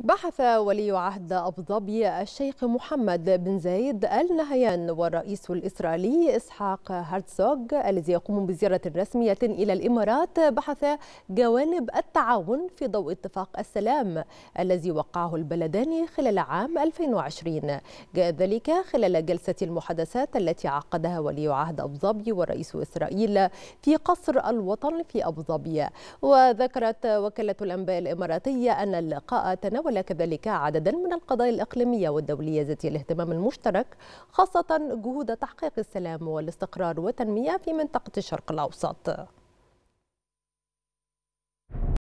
بحث ولي عهد أبو ظبي الشيخ محمد بن زايد آل نهيان والرئيس الإسرائيلي إسحاق هرتزوج الذي يقوم بزيارة رسمية إلى الإمارات بحث جوانب التعاون في ضوء اتفاق السلام الذي وقعه البلدان خلال عام 2020 جاء ذلك خلال جلسة المحادثات التي عقدها ولي عهد أبو ظبي ورئيس إسرائيل في قصر الوطن في أبو ظبي وذكرت وكالة الأنباء الإماراتية أن اللقاء تناول تناول كذلك عددا من القضايا الإقليمية والدولية ذات الاهتمام المشترك خاصة جهود تحقيق السلام والاستقرار والتنمية في منطقة الشرق الأوسط